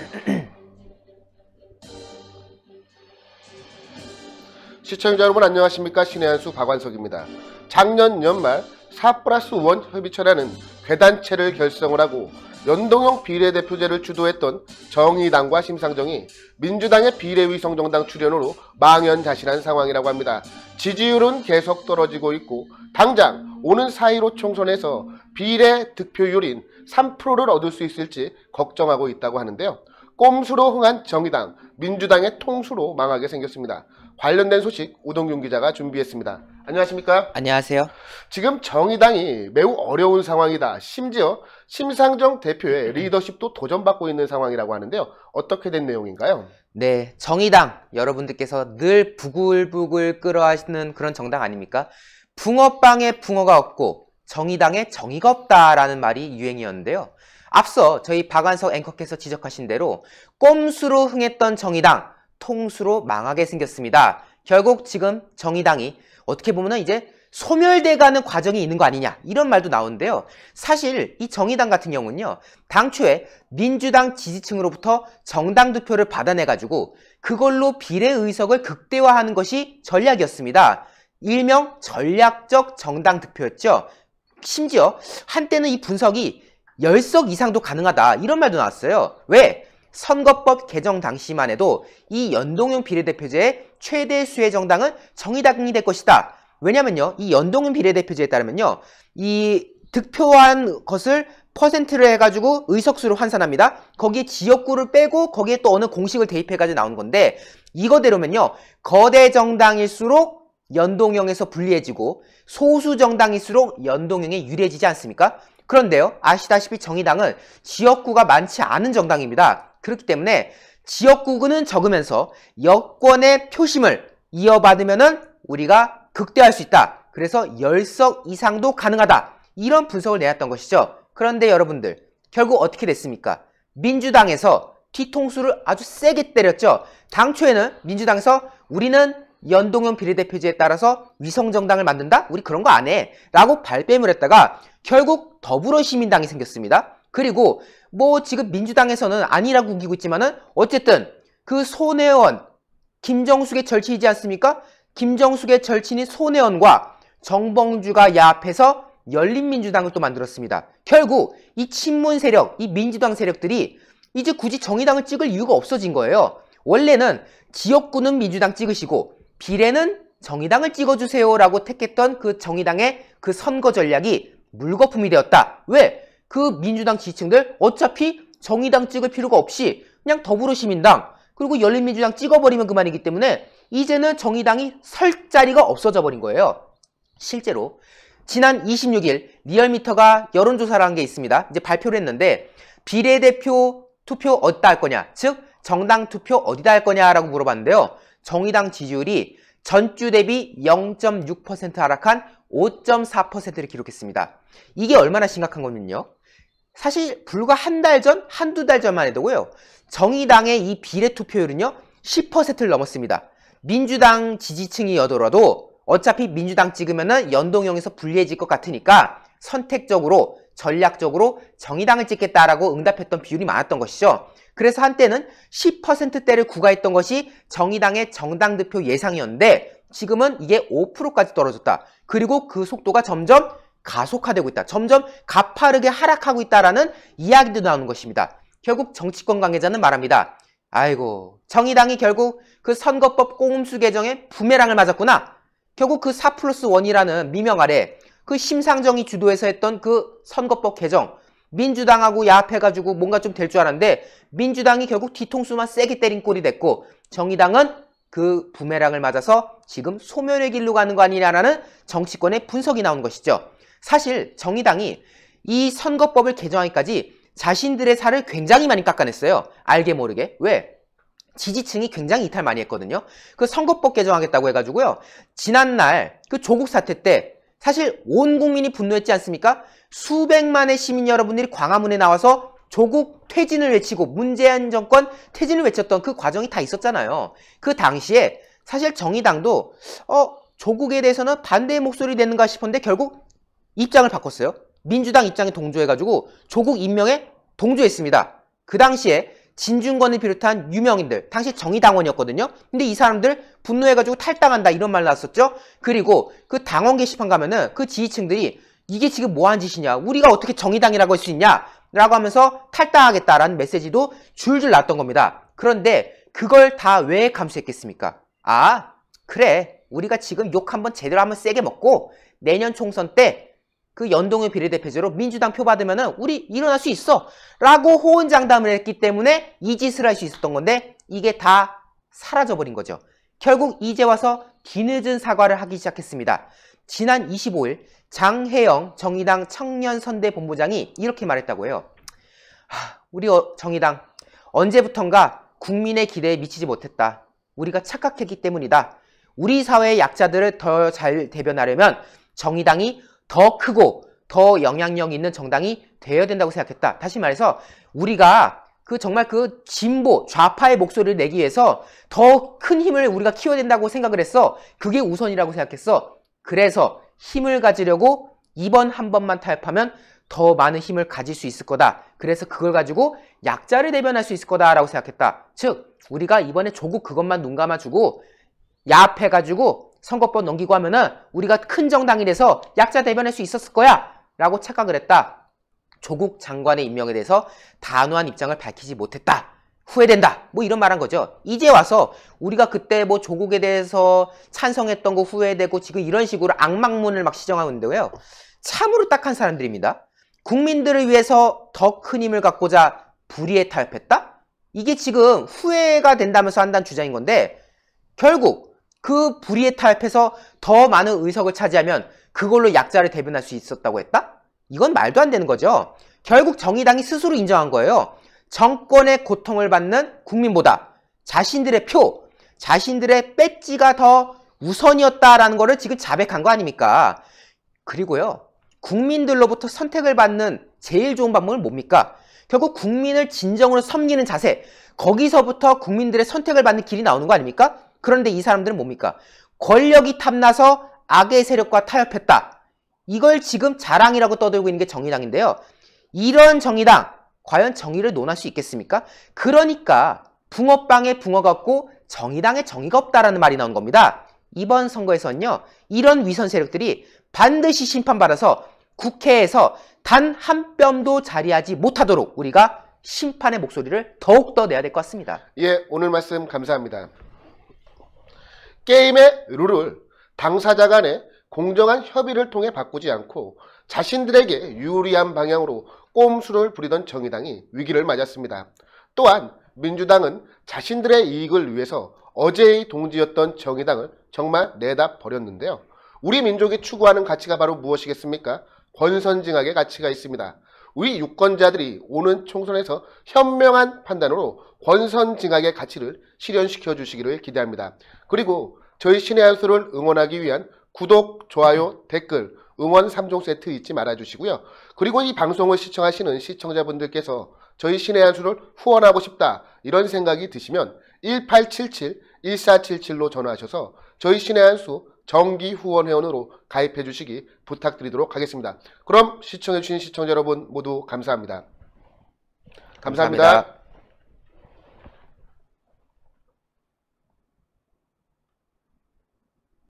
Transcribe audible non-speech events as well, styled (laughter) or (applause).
(clears throat) 시청자 여러분 안녕하십니까 신의 한수 박완석입니다. 작년 연말 4 플러스 1 협의체라는 괴단체를 결성을 하고 연동형 비례대표제를 주도했던 정의당과 심상정이 민주당의 비례위성정당 출연으로 망연자실한 상황이라고 합니다. 지지율은 계속 떨어지고 있고 당장 오는 4.15 총선에서 비례 득표율인 3%를 얻을 수 있을지 걱정하고 있다고 하는데요. 꼼수로 흥한 정의당, 민주당의 통수로 망하게 생겼습니다. 관련된 소식 우동균 기자가 준비했습니다. 안녕하십니까? 안녕하세요. 지금 정의당이 매우 어려운 상황이다. 심지어 심상정 대표의 음. 리더십도 도전받고 있는 상황이라고 하는데요. 어떻게 된 내용인가요? 네, 정의당 여러분들께서 늘 부글부글 끓어하시는 그런 정당 아닙니까? 붕어빵에 붕어가 없고 정의당에 정의가 없다라는 말이 유행이었는데요. 앞서 저희 박완석 앵커께서 지적하신 대로 꼼수로 흥했던 정의당 통수로 망하게 생겼습니다. 결국 지금 정의당이 어떻게 보면 은 이제 소멸돼가는 과정이 있는 거 아니냐 이런 말도 나오는데요. 사실 이 정의당 같은 경우는요. 당초에 민주당 지지층으로부터 정당 투표를 받아내가지고 그걸로 비례 의석을 극대화하는 것이 전략이었습니다. 일명 전략적 정당 득표였죠. 심지어 한때는 이 분석이 1 0석 이상도 가능하다 이런 말도 나왔어요. 왜? 선거법 개정 당시만 해도 이 연동형 비례대표제의 최대 수혜 정당은 정의당이 될 것이다. 왜냐면요. 이 연동형 비례대표제에 따르면요. 이 득표한 것을 퍼센트를 해가지고 의석수로 환산합니다. 거기에 지역구를 빼고 거기에 또 어느 공식을 대입해가지고 나온 건데 이거대로면요. 거대 정당일수록 연동형에서 불리해지고 소수 정당일수록 연동형에 유리해지지 않습니까? 그런데요. 아시다시피 정의당은 지역구가 많지 않은 정당입니다. 그렇기 때문에 지역구는 적으면서 여권의 표심을 이어받으면 은 우리가 극대화할 수 있다. 그래서 10석 이상도 가능하다. 이런 분석을 내놨던 것이죠. 그런데 여러분들 결국 어떻게 됐습니까? 민주당에서 뒤통수를 아주 세게 때렸죠. 당초에는 민주당에서 우리는 연동형 비례대표제에 따라서 위성정당을 만든다? 우리 그런 거 안 해. 라고 발뺌을 했다가 결국 더불어시민당이 생겼습니다. 그리고 뭐 지금 민주당에서는 아니라고 우기고 있지만은 어쨌든 그 손혜원, 김정숙의 절친이지 않습니까? 김정숙의 절친인 손혜원과 정봉주가 야합해서 열린민주당을 또 만들었습니다. 결국 이 친문 세력, 이 민주당 세력들이 이제 굳이 정의당을 찍을 이유가 없어진 거예요. 원래는 지역구는 민주당 찍으시고 비례는 정의당을 찍어주세요라고 택했던 그 정의당의 그 선거 전략이 물거품이 되었다. 왜? 그 민주당 지지층들 어차피 정의당 찍을 필요가 없이 그냥 더불어시민당 그리고 열린민주당 찍어버리면 그만이기 때문에 이제는 정의당이 설 자리가 없어져 버린 거예요. 실제로 지난 26일 리얼미터가 여론조사를 한 게 있습니다. 이제 발표를 했는데 비례대표 투표 어디다 할 거냐 즉 정당 투표 어디다 할 거냐라고 물어봤는데요. 정의당 지지율이 전주 대비 0.6% 하락한 5.4%를 기록했습니다. 이게 얼마나 심각한 거면요. 사실 불과 한 달 전, 한두 달 전만 해도고요. 정의당의 이 비례 투표율은요. 10%를 넘었습니다. 민주당 지지층이여더라도 어차피 민주당 찍으면 연동형에서 불리해질 것 같으니까 선택적으로 전략적으로 정의당을 찍겠다라고 응답했던 비율이 많았던 것이죠. 그래서 한때는 10%대를 구가했던 것이 정의당의 정당 득표 예상이었는데 지금은 이게 5%까지 떨어졌다. 그리고 그 속도가 점점 가속화되고 있다. 점점 가파르게 하락하고 있다라는 이야기도 나오는 것입니다. 결국 정치권 관계자는 말합니다. 아이고 정의당이 결국 그 선거법 꼼수 개정에 부메랑을 맞았구나. 결국 그4 플러스 1이라는 미명 아래 그 심상정이 주도해서 했던 그 선거법 개정 민주당하고 야합해가지고 뭔가 좀 될 줄 알았는데 민주당이 결국 뒤통수만 세게 때린 꼴이 됐고 정의당은 그 부메랑을 맞아서 지금 소멸의 길로 가는 거 아니냐라는 정치권의 분석이 나온 것이죠. 사실 정의당이 이 선거법을 개정하기까지 자신들의 살을 굉장히 많이 깎아냈어요. 알게 모르게. 왜? 지지층이 굉장히 이탈 많이 했거든요. 그 선거법 개정하겠다고 해가지고요. 지난날 그 조국 사태 때 사실 온 국민이 분노했지 않습니까? 수백만의 시민 여러분들이 광화문에 나와서 조국 퇴진을 외치고 문재인 정권 퇴진을 외쳤던 그 과정이 다 있었잖아요. 그 당시에 사실 정의당도 어 조국에 대해서는 반대의 목소리 내는가 싶었는데 결국 입장을 바꿨어요. 민주당 입장에 동조해가지고 조국 임명에 동조했습니다. 그 당시에 진중권을 비롯한 유명인들, 당시 정의당원이었거든요. 근데 이 사람들 분노해가지고 탈당한다 이런 말 나왔었죠. 그리고 그 당원 게시판 가면은 그 지지층들이 이게 지금 뭐한 짓이냐, 우리가 어떻게 정의당이라고 할 수 있냐 라고 하면서 탈당하겠다라는 메시지도 줄줄 났던 겁니다. 그런데 그걸 다 왜 감수했겠습니까? 아, 그래. 우리가 지금 욕 한번 제대로 한번 세게 먹고 내년 총선 때 그연동의 비례대표제로 민주당 표 받으면 우리 일어날 수 있어 라고 호언장담을 했기 때문에 이 짓을 할 수 있었던 건데 이게 다 사라져버린 거죠. 결국 이제 와서 뒤늦은 사과를 하기 시작했습니다. 지난 25일 장혜영 정의당 청년선대본부장이 이렇게 말했다고 해요. 하, 우리 어, 정의당 언제부턴가 국민의 기대에 미치지 못했다. 우리가 착각했기 때문이다. 우리 사회의 약자들을 더 잘 대변하려면 정의당이 더 크고 더 영향력 있는 정당이 되어야 된다고 생각했다. 다시 말해서 우리가 그 정말 그 진보 좌파의 목소리를 내기 위해서 더 큰 힘을 우리가 키워야 된다고 생각을 했어. 그게 우선이라고 생각했어. 그래서 힘을 가지려고 이번 한 번만 타협하면 더 많은 힘을 가질 수 있을 거다. 그래서 그걸 가지고 약자를 대변할 수 있을 거다라고 생각했다. 즉 우리가 이번에 조국 그것만 눈 감아주고 야합가지고 선거법 넘기고 하면은 우리가 큰 정당이 돼서 약자 대변할 수 있었을 거야 라고 착각을 했다. 조국 장관의 임명에 대해서 단호한 입장을 밝히지 못했다. 후회된다. 뭐 이런 말 한 거죠. 이제 와서 우리가 그때 뭐 조국에 대해서 찬성했던 거 후회되고 지금 이런 식으로 악망문을 막 시정하는데요. 참으로 딱한 사람들입니다. 국민들을 위해서 더 큰 힘을 갖고자 불의에 타협했다? 이게 지금 후회가 된다면서 한다는 주장인 건데 결국 그 불의에 타협해서 더 많은 의석을 차지하면 그걸로 약자를 대변할 수 있었다고 했다? 이건 말도 안 되는 거죠. 결국 정의당이 스스로 인정한 거예요. 정권의 고통을 받는 국민보다 자신들의 표, 자신들의 배지가 더 우선이었다라는 거를 지금 자백한 거 아닙니까? 그리고요. 국민들로부터 선택을 받는 제일 좋은 방법은 뭡니까? 결국 국민을 진정으로 섬기는 자세, 거기서부터 국민들의 선택을 받는 길이 나오는 거 아닙니까? 그런데 이 사람들은 뭡니까? 권력이 탐나서 악의 세력과 타협했다. 이걸 지금 자랑이라고 떠들고 있는 게 정의당인데요. 이런 정의당, 과연 정의를 논할 수 있겠습니까? 그러니까 붕어빵에 붕어 가없고 정의당에 정의가 없다라는 말이 나온 겁니다. 이번 선거에서는요. 이런 위선 세력들이 반드시 심판받아서 국회에서 단 한 뼘도 자리하지 못하도록 우리가 심판의 목소리를 더욱더 내야 될 것 같습니다. 예, 오늘 말씀 감사합니다. 게임의 룰을 당사자 간의 공정한 협의를 통해 바꾸지 않고 자신들에게 유리한 방향으로 꼼수를 부리던 정의당이 위기를 맞았습니다. 또한 민주당은 자신들의 이익을 위해서 어제의 동지였던 정의당을 정말 내다 버렸는데요. 우리 민족이 추구하는 가치가 바로 무엇이겠습니까? 권선징악의 가치가 있습니다. 위 유권자들이 오는 총선에서 현명한 판단으로 권선 징악의 가치를 실현시켜 주시기를 기대합니다. 그리고 저희 신의 한 수를 응원하기 위한 구독, 좋아요, 댓글, 응원 3종 세트 잊지 말아주시고요. 그리고 이 방송을 시청하시는 시청자분들께서 저희 신의 한 수를 후원하고 싶다 이런 생각이 드시면 1877 1477로 전화하셔서 저희 신의 한수 정기 후원 회원으로 가입해 주시기 부탁드리도록 하겠습니다. 그럼 시청해 주신 시청자 여러분 모두 감사합니다. 감사합니다. 감사합니다.